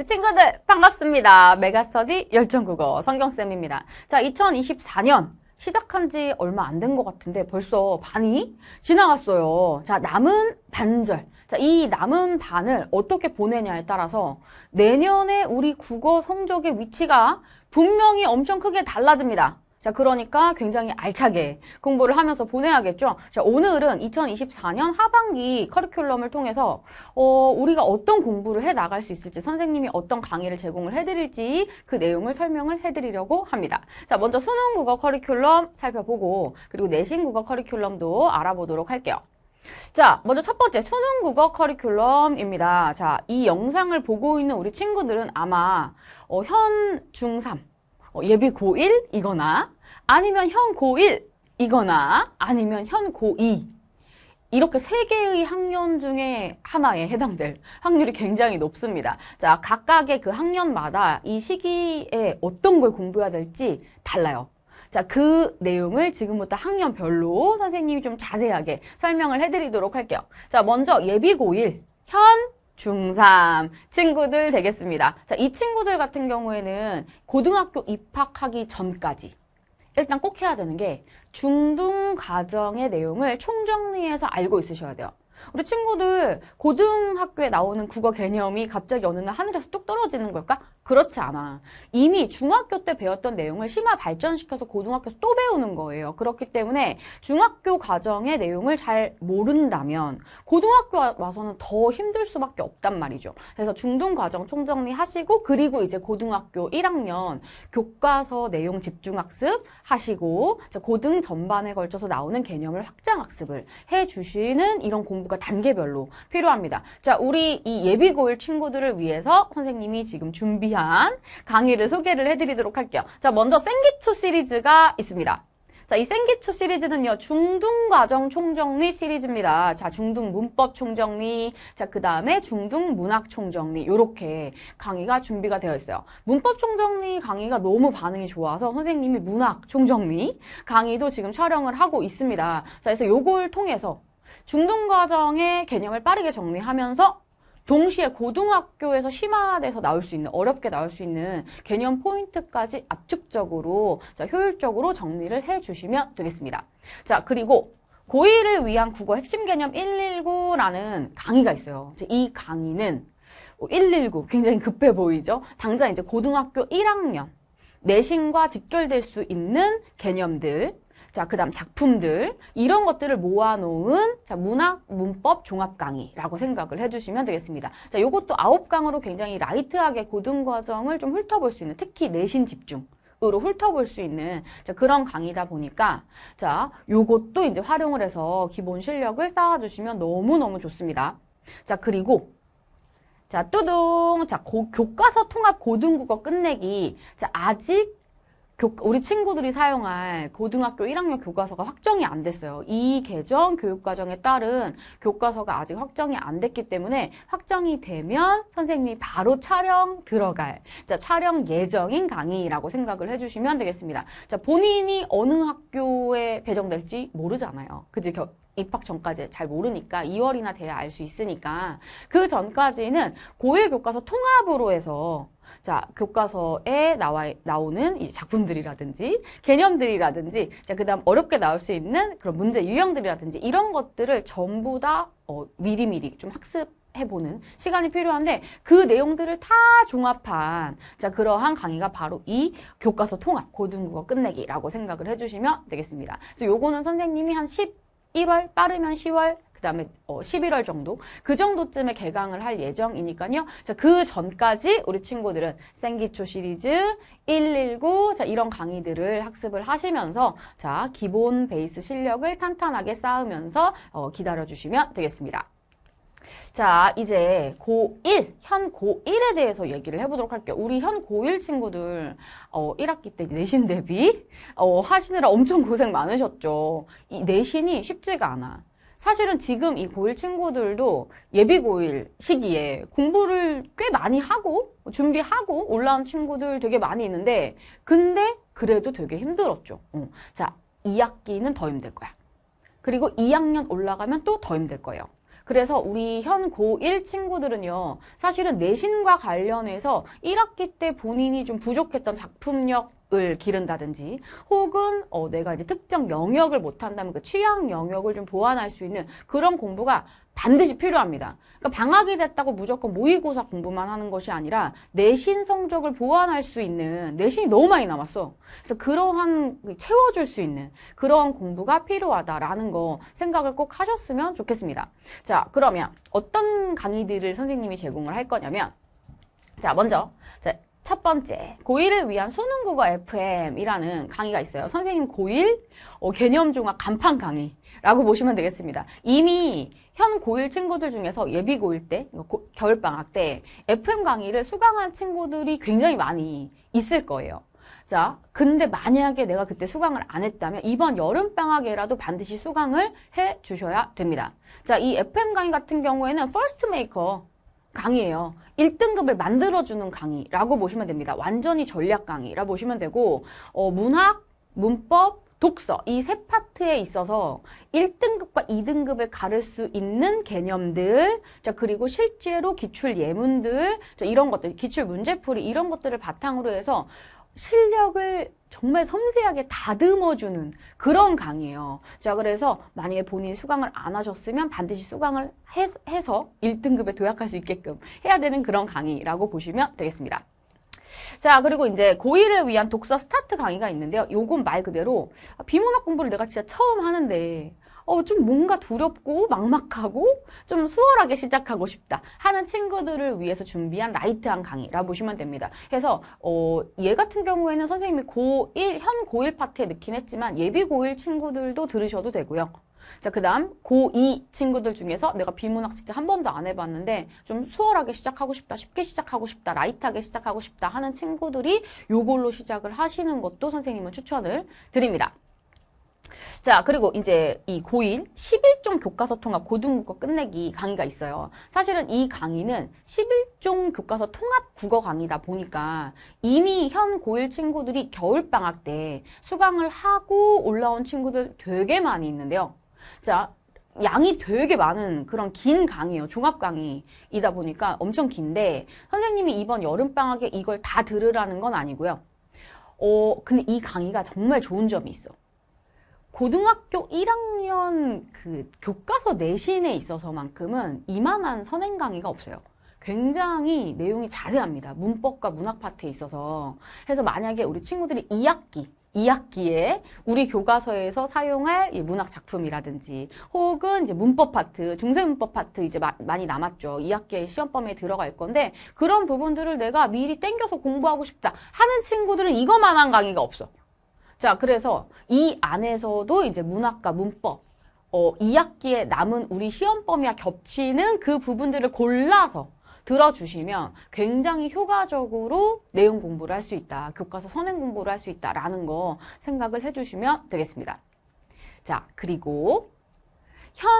우 친구들 반갑습니다. 메가스터디 열정국어 성경쌤입니다. 자, 2024년 시작한 지 얼마 안 된 것 같은데 벌써 반이 지나갔어요. 자, 남은 반절. 자, 이 남은 반을 어떻게 보내냐에 따라서 내년에 우리 국어 성적의 위치가 분명히 엄청 크게 달라집니다. 자, 그러니까 굉장히 알차게 네. 공부를 하면서 보내야겠죠. 자, 오늘은 2024년 하반기 커리큘럼을 통해서 어, 우리가 어떤 공부를 해 나갈 수 있을지 선생님이 어떤 강의를 제공을 해 드릴지 그 내용을 설명을 해 드리려고 합니다. 자, 먼저 수능 국어 커리큘럼 살펴보고 그리고 내신 국어 커리큘럼도 알아보도록 할게요. 자, 먼저 첫 번째 수능 국어 커리큘럼입니다. 자, 이 영상을 보고 있는 우리 친구들은 아마 어, 현 중3 예비 어, 고1이거나 아니면 현 고1이거나 아니면 현 고2 이렇게 세 개의 학년 중에 하나에 해당될 확률이 굉장히 높습니다. 자, 각각의 그 학년마다 이 시기에 어떤 걸 공부해야 될지 달라요. 자, 그 내용을 지금부터 학년별로 선생님이 좀 자세하게 설명을 해드리도록 할게요. 자, 먼저 예비 고1, 현 중3 친구들 되겠습니다. 자, 이 친구들 같은 경우에는 고등학교 입학하기 전까지 일단 꼭 해야 되는 게 중등 과정의 내용을 총정리해서 알고 있으셔야 돼요. 우리 친구들 고등학교에 나오는 국어 개념이 갑자기 어느 날 하늘에서 뚝 떨어지는 걸까? 그렇지 않아. 이미 중학교 때 배웠던 내용을 심화 발전시켜서 고등학교에서 또 배우는 거예요. 그렇기 때문에 중학교 과정의 내용을 잘 모른다면 고등학교 와서는 더 힘들 수밖에 없단 말이죠. 그래서 중등 과정 총정리 하시고 그리고 이제 고등학교 1학년 교과서 내용 집중학습 하시고 고등 전반에 걸쳐서 나오는 개념을 확장학습을 해주시는 이런 공부가 단계별로 필요합니다. 자, 우리 이 예비고일 친구들을 위해서 선생님이 지금 준비한 시간 강의를 소개를 해드리도록 할게요. 자, 먼저 생기초 시리즈가 있습니다. 자, 이 생기초 시리즈는요, 중등과정 총정리 시리즈입니다. 자, 중등 문법 총정리, 자, 그 다음에 중등 문학 총정리, 요렇게 강의가 준비가 되어 있어요. 문법 총정리 강의가 너무 반응이 좋아서 선생님이 문학 총정리 강의도 지금 촬영을 하고 있습니다. 자, 그래서 요걸 통해서 중등과정의 개념을 빠르게 정리하면서 동시에 고등학교에서 심화돼서 나올 수 있는 어렵게 나올 수 있는 개념 포인트까지 압축적으로 자, 효율적으로 정리를 해주시면 되겠습니다. 자 그리고 고의를 위한 국어 핵심 개념 119라는 강의가 있어요. 이 강의는 119 뭐 굉장히 급해 보이죠? 당장 이제 고등학교 1학년 내신과 직결될 수 있는 개념들 자, 그 다음 작품들 이런 것들을 모아놓은 자, 문학, 문법, 종합 강의라고 생각을 해주시면 되겠습니다. 자, 요것도 아홉 강으로 굉장히 라이트하게 고등과정을 좀 훑어볼 수 있는 특히 내신 집중 으로 훑어볼 수 있는 자, 그런 강의다 보니까 자 요것도 이제 활용을 해서 기본 실력을 쌓아주시면 너무너무 좋습니다. 자 그리고 자 뚜둥 자 고, 교과서 통합 고등국어 끝내기 자 아직 우리 친구들이 사용할 고등학교 1학년 교과서가 확정이 안 됐어요. 이 개정 교육과정에 따른 교과서가 아직 확정이 안 됐기 때문에 확정이 되면 선생님이 바로 촬영 들어갈 자 촬영 예정인 강의라고 생각을 해주시면 되겠습니다. 자 본인이 어느 학교에 배정될지 모르잖아요. 그지? 겨, 입학 전까지 잘 모르니까 2월이나 돼야 알 수 있으니까 그 전까지는 고1 교과서 통합으로 해서 자, 교과서에 나와, 나오는 이 작품들이라든지, 개념들이라든지, 자, 그 다음 어렵게 나올 수 있는 그런 문제 유형들이라든지, 이런 것들을 전부 다, 어, 미리미리 좀 학습, 해보는 시간이 필요한데 그 내용들을 다 종합한 자 그러한 강의가 바로 이 교과서 통합 고등국어 끝내기라고 생각을 해주시면 되겠습니다. 그래서 요거는 선생님이 한 11월 빠르면 10월 그 다음에 어 11월 정도 그 정도쯤에 개강을 할 예정이니까요. 자, 그 전까지 우리 친구들은 생기초 시리즈 119 자, 이런 강의들을 학습을 하시면서 자, 기본 베이스 실력을 탄탄하게 쌓으면서 어, 기다려 주시면 되겠습니다. 자, 이제 고1, 현 고1에 대해서 얘기를 해보도록 할게요. 우리 현 고1 친구들, 어, 1학기 때 내신 대비, 어, 하시느라 엄청 고생 많으셨죠. 이 내신이 쉽지가 않아. 사실은 지금 이 고1 친구들도 예비 고1 시기에 공부를 꽤 많이 하고 준비하고 올라온 친구들 되게 많이 있는데 근데 그래도 되게 힘들었죠. 어. 자, 2학기는 더 힘들 거야. 그리고 2학년 올라가면 또 더 힘들 거예요. 그래서 우리 현 고1 친구들은요, 사실은 내신과 관련해서 1학기 때 본인이 좀 부족했던 작품력, 을 기른다든지 혹은 어, 내가 이제 특정 영역을 못한다면 그 취향 영역을 좀 보완할 수 있는 그런 공부가 반드시 필요합니다. 그러니까 방학이 됐다고 무조건 모의고사 공부만 하는 것이 아니라 내신 성적을 보완할 수 있는 내신이 너무 많이 남았어. 그래서 그러한 그 채워줄 수 있는 그러한 공부가 필요하다라는 거 생각을 꼭 하셨으면 좋겠습니다. 자 그러면 어떤 강의들을 선생님이 제공을 할 거냐면 자 먼저 자, 첫 번째, 고1을 위한 수능국어 FM이라는 강의가 있어요. 선생님 고1 어, 개념종합 간판 강의라고 보시면 되겠습니다. 이미 현 고1 친구들 중에서 예비 고1 때, 고, 겨울방학 때 FM 강의를 수강한 친구들이 굉장히 많이 있을 거예요. 자, 근데 만약에 내가 그때 수강을 안 했다면 이번 여름방학에라도 반드시 수강을 해 주셔야 됩니다. 자, 이 FM 강의 같은 경우에는 퍼스트 메이커 강의예요. 1등급을 만들어주는 강의라고 보시면 됩니다. 완전히 전략 강의라고 보시면 되고 어, 문학, 문법, 독서 이 세 파트에 있어서 1등급과 2등급을 가를 수 있는 개념들 자 그리고 실제로 기출 예문들 자, 이런 것들 기출 문제풀이 이런 것들을 바탕으로 해서 실력을 정말 섬세하게 다듬어주는 그런 강의예요. 자, 그래서 만약에 본인이 수강을 안 하셨으면 반드시 수강을 해, 서 1등급에 도약할 수 있게끔 해야 되는 그런 강의라고 보시면 되겠습니다. 자, 그리고 이제 고1을 위한 독서 스타트 강의가 있는데요. 요건 말 그대로 아, 비문학 공부를 내가 진짜 처음 하는데 어, 좀 뭔가 두렵고 막막하고 좀 수월하게 시작하고 싶다 하는 친구들을 위해서 준비한 라이트한 강의라 고 보시면 됩니다. 그래서 어, 얘 같은 경우에는 선생님이 고1, 현 고1 파트에 넣긴 했지만 예비 고1 친구들도 들으셔도 되고요. 자, 그 다음 고2 친구들 중에서 내가 비문학 진짜 한 번도 안 해봤는데 좀 수월하게 시작하고 싶다, 쉽게 시작하고 싶다, 라이트하게 시작하고 싶다 하는 친구들이 요걸로 시작을 하시는 것도 선생님은 추천을 드립니다. 자, 그리고 이제 이 고1 11종 교과서 통합 고등국어 끝내기 강의가 있어요. 사실은 이 강의는 11종 교과서 통합 국어 강의다 보니까 이미 현 고1 친구들이 겨울방학 때 수강을 하고 올라온 친구들 되게 많이 있는데요. 자, 양이 되게 많은 그런 긴 강의예요. 종합 강의이다 보니까 엄청 긴데 선생님이 이번 여름방학에 이걸 다 들으라는 건 아니고요. 어, 근데 이 강의가 정말 좋은 점이 있어. 고등학교 1학년 그 교과서 내신에 있어서만큼은 이만한 선행 강의가 없어요. 굉장히 내용이 자세합니다. 문법과 문학 파트에 있어서. 해서 만약에 우리 친구들이 2학기, 2학기에 우리 교과서에서 사용할 문학 작품이라든지 혹은 이제 문법 파트, 중세 문법 파트 이제 마, 많이 남았죠. 2학기에 시험 범위에 들어갈 건데 그런 부분들을 내가 미리 땡겨서 공부하고 싶다 하는 친구들은 이거만한 강의가 없어. 자, 그래서 이 안에서도 이제 문학과 문법, 어, 2학기에 남은 우리 시험범위와 겹치는 그 부분들을 골라서 들어주시면 굉장히 효과적으로 내용 공부를 할 수 있다. 교과서 선행 공부를 할 수 있다라는 거 생각을 해주시면 되겠습니다. 자, 그리고 현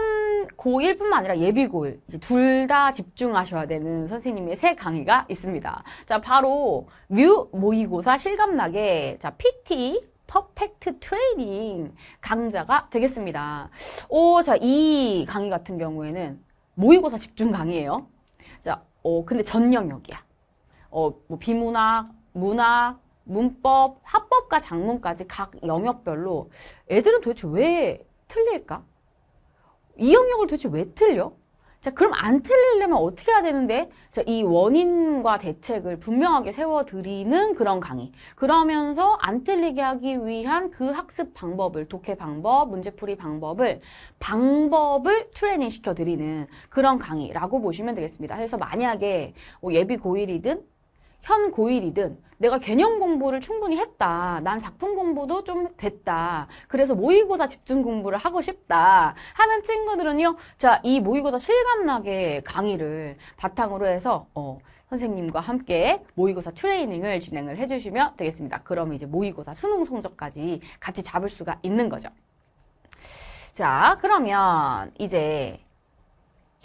고1뿐만 아니라 예비 고1 둘 다 집중하셔야 되는 선생님의 새 강의가 있습니다. 자, 바로 뮤 모의고사 실감나게 자 PT 퍼펙트 트레이닝 강좌가 되겠습니다. 오, 자, 이 강의 같은 경우에는 모의고사 집중 강의예요. 자, 어, 근데 전 영역이야. 어, 뭐 비문학, 문학, 문법, 화법과 작문까지 각 영역별로 애들은 도대체 왜 틀릴까? 이 영역을 도대체 왜 틀려? 자, 그럼 안 틀리려면 어떻게 해야 되는데? 자, 이 원인과 대책을 분명하게 세워드리는 그런 강의. 그러면서 안 틀리게 하기 위한 그 학습 방법을, 독해 방법, 문제풀이 방법을, 방법을 트레이닝 시켜드리는 그런 강의라고 보시면 되겠습니다. 그래서 만약에 뭐 예비 고1이든 현고일이든 내가 개념 공부를 충분히 했다. 난 작품 공부도 좀 됐다. 그래서 모의고사 집중 공부를 하고 싶다. 하는 친구들은요. 자, 이 모의고사 실감나게 강의를 바탕으로 해서 어, 선생님과 함께 모의고사 트레이닝을 진행을 해주시면 되겠습니다. 그럼 이제 모의고사 수능 성적까지 같이 잡을 수가 있는 거죠. 자, 그러면 이제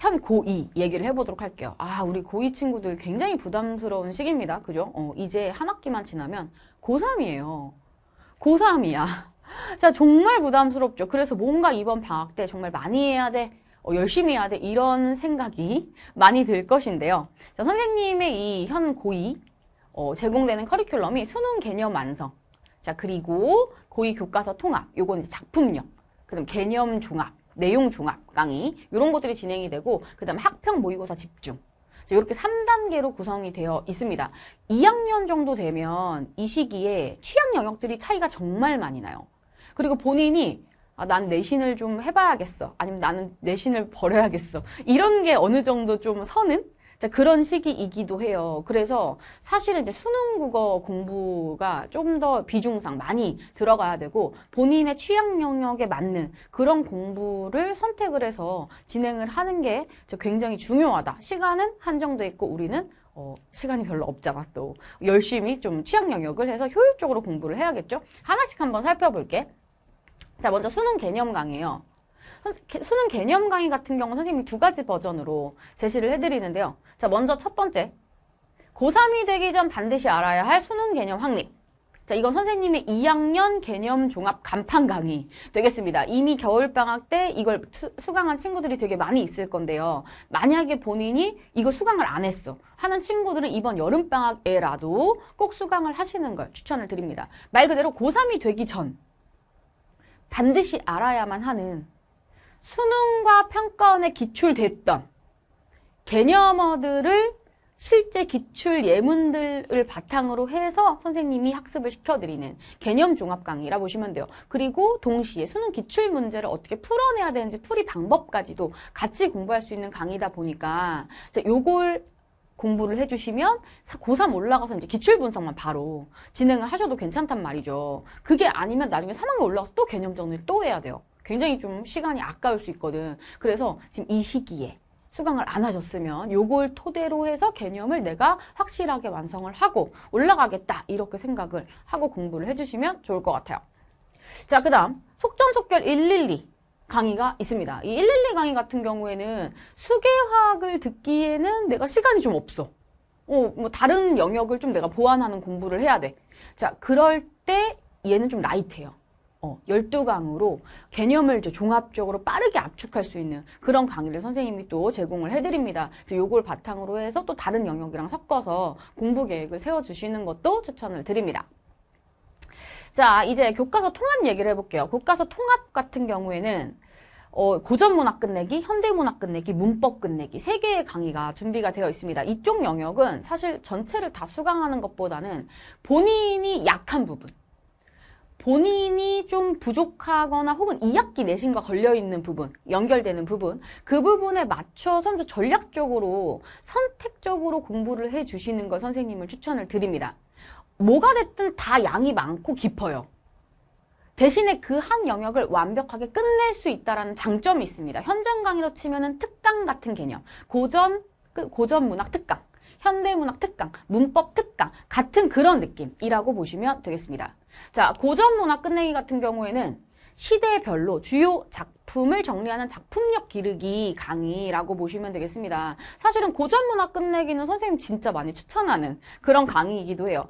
현 고2 얘기를 해보도록 할게요. 아, 우리 고2 친구들 굉장히 부담스러운 시기입니다. 그죠? 어, 이제 한 학기만 지나면 고3이에요. 고3이야. 자, 정말 부담스럽죠. 그래서 뭔가 이번 방학 때 정말 많이 해야 돼. 어, 열심히 해야 돼. 이런 생각이 많이 들 것인데요. 자, 선생님의 이 현 고2 어, 제공되는 커리큘럼이 수능 개념 완성. 자, 그리고 고2 교과서 통합. 요건 이제 작품력. 그 다음 개념 종합. 내용 종합 강의 이런 것들이 진행이 되고 그 다음에 학평 모의고사 집중 이렇게 3단계로 구성이 되어 있습니다. 2학년 정도 되면 이 시기에 취향 영역들이 차이가 정말 많이 나요. 그리고 본인이 아, 난 내신을 좀 해봐야겠어. 아니면 나는 내신을 버려야겠어. 이런 게 어느 정도 좀 서는 그런 시기이기도 해요. 그래서 사실은 이제 수능 국어 공부가 조금 더 비중상 많이 들어가야 되고 본인의 취향 영역에 맞는 그런 공부를 선택을 해서 진행을 하는 게 굉장히 중요하다. 시간은 한정돼 있고 우리는 어, 시간이 별로 없잖아 또 열심히 좀 취향 영역을 해서 효율적으로 공부를 해야겠죠 하나씩 한번 살펴볼게 자 먼저 수능 개념 강의요 수능 개념 강의 같은 경우 선생님이 두 가지 버전으로 제시를 해드리는데요. 자, 먼저 첫 번째. 고3이 되기 전 반드시 알아야 할 수능 개념 확립. 자, 이건 선생님의 2학년 개념 종합 간판 강의 되겠습니다. 이미 겨울방학 때 이걸 수, 강한 친구들이 되게 많이 있을 건데요. 만약에 본인이 이거 수강을 안 했어. 하는 친구들은 이번 여름방학에라도 꼭 수강을 하시는 걸 추천을 드립니다. 말 그대로 고3이 되기 전 반드시 알아야만 하는 수능과 평가원에 기출됐던 개념어들을 실제 기출 예문들을 바탕으로 해서 선생님이 학습을 시켜드리는 개념 종합 강의라 보시면 돼요. 그리고 동시에 수능 기출 문제를 어떻게 풀어내야 되는지 풀이 방법까지도 같이 공부할 수 있는 강의다 보니까 요걸 공부를 해주시면 고3 올라가서 이제 기출 분석만 바로 진행을 하셔도 괜찮단 말이죠. 그게 아니면 나중에 3학년 올라가서 또 개념 정리를 또 해야 돼요. 굉장히 좀 시간이 아까울 수 있거든. 그래서 지금 이 시기에 수강을 안 하셨으면 요걸 토대로 해서 개념을 내가 확실하게 완성을 하고 올라가겠다 이렇게 생각을 하고 공부를 해주시면 좋을 것 같아요. 자, 그 다음 속전속결 112 강의가 있습니다. 이 112 강의 같은 경우에는 수계화학을 듣기에는 내가 시간이 좀 없어. 어, 뭐 다른 영역을 좀 내가 보완하는 공부를 해야 돼. 자, 그럴 때 얘는 좀 라이트해요. 어, 12강으로 개념을 이제 종합적으로 빠르게 압축할 수 있는 그런 강의를 선생님이 또 제공을 해드립니다. 그래서 이걸 바탕으로 해서 또 다른 영역이랑 섞어서 공부 계획을 세워주시는 것도 추천을 드립니다. 자, 이제 교과서 통합 얘기를 해볼게요. 교과서 통합 같은 경우에는 어, 고전문학 끝내기, 현대문학 끝내기, 문법 끝내기 세 개의 강의가 준비가 되어 있습니다. 이쪽 영역은 사실 전체를 다 수강하는 것보다는 본인이 약한 부분 본인이 좀 부족하거나 혹은 2학기 내신과 걸려있는 부분, 연결되는 부분, 그 부분에 맞춰서 좀 전략적으로 선택적으로 공부를 해주시는 걸 선생님을 추천을 드립니다. 뭐가 됐든 다 양이 많고 깊어요. 대신에 그 한 영역을 완벽하게 끝낼 수 있다는 장점이 있습니다. 현장 강의로 치면 은 특강 같은 개념, 고전, 그 고전 문학 특강, 현대문학 특강, 문법 특강 같은 그런 느낌이라고 보시면 되겠습니다. 자, 고전 문학 끝내기 같은 경우에는 시대별로 주요 작품을 정리하는 작품력 기르기 강의라고 보시면 되겠습니다. 사실은 고전 문학 끝내기는 선생님 진짜 많이 추천하는 그런 강의이기도 해요.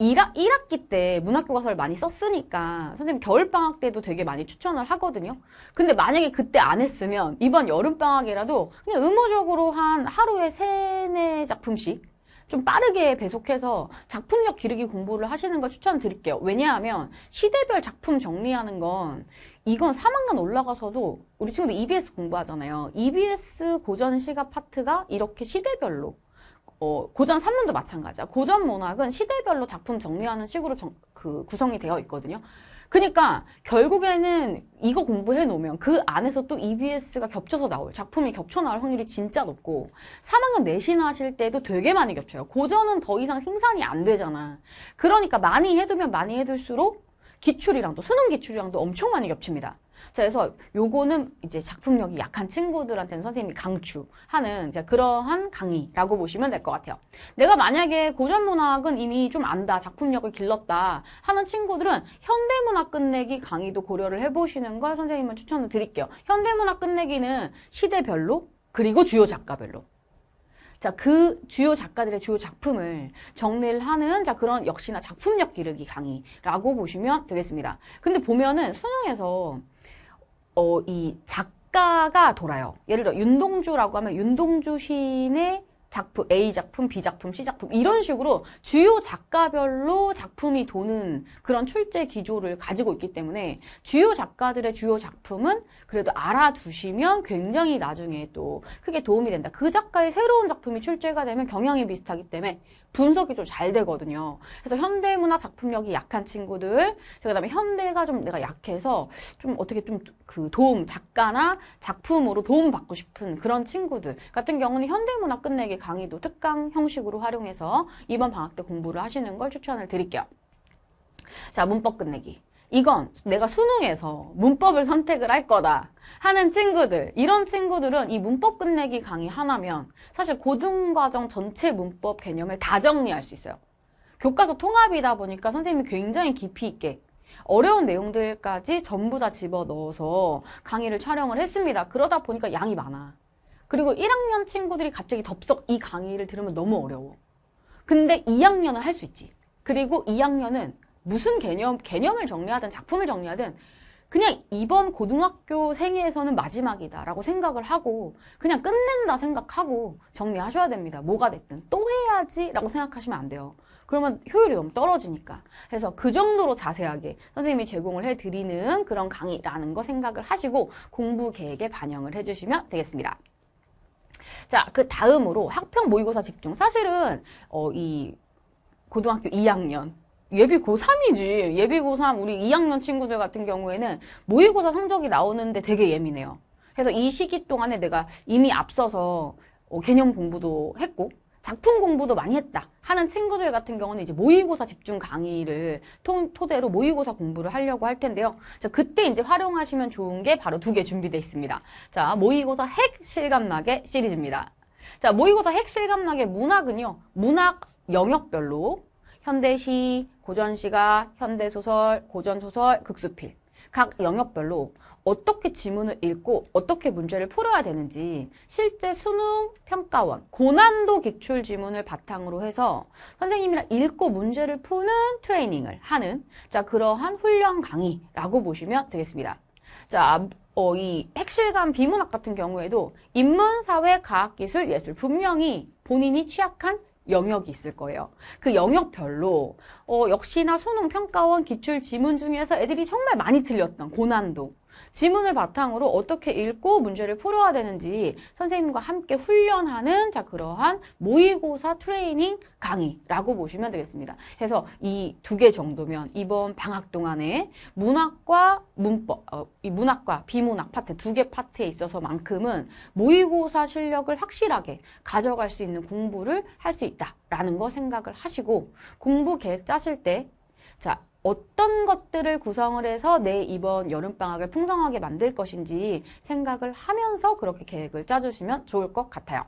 1학, 1학기 때 문학교 과서를 많이 썼으니까 선생님 겨울방학 때도 되게 많이 추천을 하거든요. 근데 만약에 그때 안 했으면 이번 여름방학이라도 그냥 의무적으로 한 하루에 세네 작품씩 좀 빠르게 배속해서 작품력 기르기 공부를 하시는 걸 추천드릴게요. 왜냐하면 시대별 작품 정리하는 건 이건 3학년 올라가서도 우리 친구들 EBS 공부하잖아요. EBS 고전 시가 파트가 이렇게 시대별로 어, 고전 산문도 마찬가지야. 고전 문학은 시대별로 작품 정리하는 식으로 정, 그 구성이 되어 있거든요. 그러니까 결국에는 이거 공부해 놓으면 그 안에서 또 EBS가 겹쳐서 나올 작품이 겹쳐 나올 확률이 진짜 높고 3학년 내신 하실 때도 되게 많이 겹쳐요. 고전은 더 이상 생산이 안 되잖아. 그러니까 많이 해두면 많이 해둘수록 기출이랑도 수능 기출이랑도 엄청 많이 겹칩니다. 자, 그래서 요거는 이제 작품력이 약한 친구들한테는 선생님이 강추하는 이제 그러한 강의라고 보시면 될 것 같아요. 내가 만약에 고전문학은 이미 좀 안다, 작품력을 길렀다 하는 친구들은 현대문학 끝내기 강의도 고려를 해보시는 걸 선생님은 추천을 드릴게요. 현대문학 끝내기는 시대별로 그리고 주요 작가별로 자, 그 주요 작가들의 주요 작품을 정리를 하는 자, 그런 역시나 작품력 기르기 강의라고 보시면 되겠습니다. 근데 보면은 수능에서 어, 이 작가가 돌아요. 예를 들어 윤동주라고 하면 윤동주 시인의 작품 A 작품, B 작품, C 작품 이런 식으로 주요 작가별로 작품이 도는 그런 출제 기조를 가지고 있기 때문에 주요 작가들의 주요 작품은 그래도 알아두시면 굉장히 나중에 또 크게 도움이 된다. 그 작가의 새로운 작품이 출제가 되면 경향이 비슷하기 때문에 분석이 좀 잘 되거든요. 그래서 현대문화 작품력이 약한 친구들, 그다음에 현대가 좀 내가 약해서 좀 어떻게 좀 그 도움 작가나 작품으로 도움 받고 싶은 그런 친구들 같은 경우는 현대문화 끝내기 강의도 특강 형식으로 활용해서 이번 방학 때 공부를 하시는 걸 추천을 드릴게요. 자, 문법 끝내기. 이건 내가 수능에서 문법을 선택을 할 거다 하는 친구들 이런 친구들은 이 문법 끝내기 강의 하나면 사실 고등과정 전체 문법 개념을 다 정리할 수 있어요 교과서 통합이다 보니까 선생님이 굉장히 깊이 있게 어려운 내용들까지 전부 다 집어넣어서 강의를 촬영을 했습니다 그러다 보니까 양이 많아 그리고 1학년 친구들이 갑자기 덥석 이 강의를 들으면 너무 어려워. 근데 2학년은 할 수 있지. 그리고 2학년은 무슨 개념, 개념을 정리하든 작품을 정리하든 그냥 이번 고등학교 생애에서는 마지막이다라고 생각을 하고 그냥 끝낸다 생각하고 정리하셔야 됩니다. 뭐가 됐든 또 해야지라고 생각하시면 안 돼요. 그러면 효율이 너무 떨어지니까. 그래서 그 정도로 자세하게 선생님이 제공을 해드리는 그런 강의라는 거 생각을 하시고 공부 계획에 반영을 해주시면 되겠습니다. 자, 그 다음으로 학평 모의고사 집중. 사실은 어, 이 고등학교 2학년 예비 고3이지. 예비 고3 우리 2학년 친구들 같은 경우에는 모의고사 성적이 나오는데 되게 예민해요. 그래서 이 시기 동안에 내가 이미 앞서서 어, 개념 공부도 했고 작품 공부도 많이 했다 하는 친구들 같은 경우는 이제 모의고사 집중 강의를 통, 토대로 모의고사 공부를 하려고 할 텐데요. 자, 그때 이제 활용하시면 좋은 게 바로 두 개 준비되어 있습니다. 자, 모의고사 핵 실감나게 시리즈입니다. 자, 모의고사 핵 실감나게 문학은요. 문학 영역별로 현대시, 고전시가, 현대소설, 고전소설, 극수필 각 영역별로 어떻게 지문을 읽고 어떻게 문제를 풀어야 되는지 실제 수능 평가원 고난도 기출 지문을 바탕으로 해서 선생님이랑 읽고 문제를 푸는 트레이닝을 하는 자 그러한 훈련 강의라고 보시면 되겠습니다. 자, 어, 이 핵실감 비문학 같은 경우에도 인문, 사회, 과학, 기술, 예술 분명히 본인이 취약한 영역이 있을 거예요. 그 영역별로 어, 역시나 수능 평가원 기출 지문 중에서 애들이 정말 많이 틀렸던 고난도 지문을 바탕으로 어떻게 읽고 문제를 풀어야 되는지 선생님과 함께 훈련하는 자 그러한 모의고사 트레이닝 강의라고 보시면 되겠습니다. 그래서 이 두 개 정도면 이번 방학 동안에 문학과 문법, 어, 이 문학과 비문학 파트 두 개 파트에 있어서만큼은 모의고사 실력을 확실하게 가져갈 수 있는 공부를 할 수 있다라는 거 생각을 하시고 공부 계획 짜실 때 자, 어떤 것들을 구성을 해서 내 이번 여름방학을 풍성하게 만들 것인지 생각을 하면서 그렇게 계획을 짜주시면 좋을 것 같아요.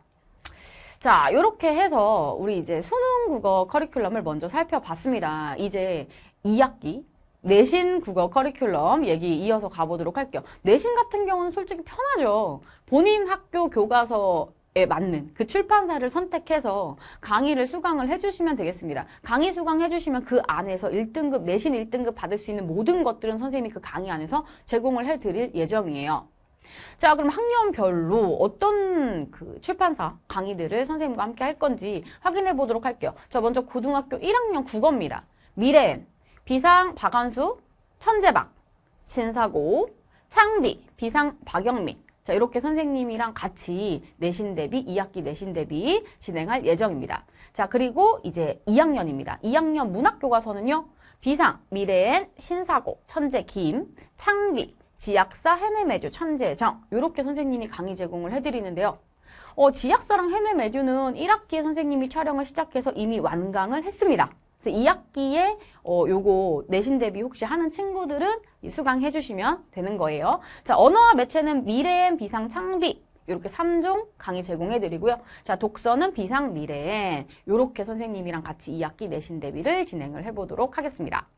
자, 이렇게 해서 우리 이제 수능 국어 커리큘럼을 먼저 살펴봤습니다. 이제 2학기 내신 국어 커리큘럼 얘기 이어서 가보도록 할게요. 내신 같은 경우는 솔직히 편하죠. 본인 학교 교과서 에 맞는 그 출판사를 선택해서 강의를 수강을 해주시면 되겠습니다. 강의 수강해주시면 그 안에서 1등급, 내신 1등급 받을 수 있는 모든 것들은 선생님이 그 강의 안에서 제공을 해드릴 예정이에요. 자 그럼 학년별로 어떤 그 출판사 강의들을 선생님과 함께 할 건지 확인해 보도록 할게요. 저 먼저 고등학교 1학년 국어입니다. 미래엔, 비상 박한수, 천재박, 신사고, 창비, 비상 박영민, 자, 이렇게 선생님이랑 같이 내신 대비, 2학기 내신 대비 진행할 예정입니다. 자, 그리고 이제 2학년입니다. 2학년 문학교과서는요, 비상, 미래엔, 신사고, 천재 김, 창비, 지약사, 해내매주, 천재정 이렇게 선생님이 강의 제공을 해드리는데요. 어, 지약사랑 해내매주는 1학기에 선생님이 촬영을 시작해서 이미 완강을 했습니다. 그래서 2학기에 어, 요거 내신 대비 혹시 하는 친구들은 수강해 주시면 되는 거예요. 자, 언어와 매체는 미래엔 비상 창비 이렇게 3종 강의 제공해 드리고요. 자, 독서는 비상 미래엔 요렇게 선생님이랑 같이 2학기 내신 대비를 진행을 해 보도록 하겠습니다.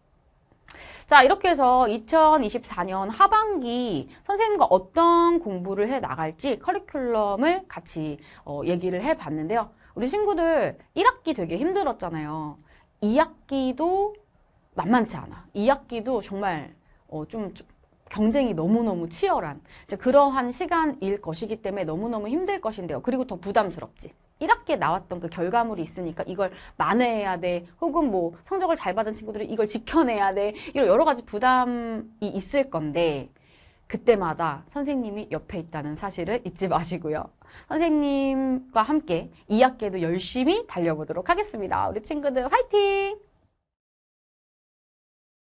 자, 이렇게 해서 2024년 하반기 선생님과 어떤 공부를 해 나갈지 커리큘럼을 같이 어, 얘기를 해 봤는데요. 우리 친구들 1학기 되게 힘들었잖아요. 2학기도 만만치 않아. 2학기도 정말 어, 좀, 좀 경쟁이 너무너무 치열한 이제 그러한 시간일 것이기 때문에 너무너무 힘들 것인데요. 그리고 더 부담스럽지. 1학기에 나왔던 그 결과물이 있으니까 이걸 만회해야 돼. 혹은 뭐 성적을 잘 받은 친구들은 이걸 지켜내야 돼. 이런 여러 가지 부담이 있을 건데 그때마다 선생님이 옆에 있다는 사실을 잊지 마시고요. 선생님과 함께 2학기에도 열심히 달려보도록 하겠습니다. 우리 친구들 화이팅!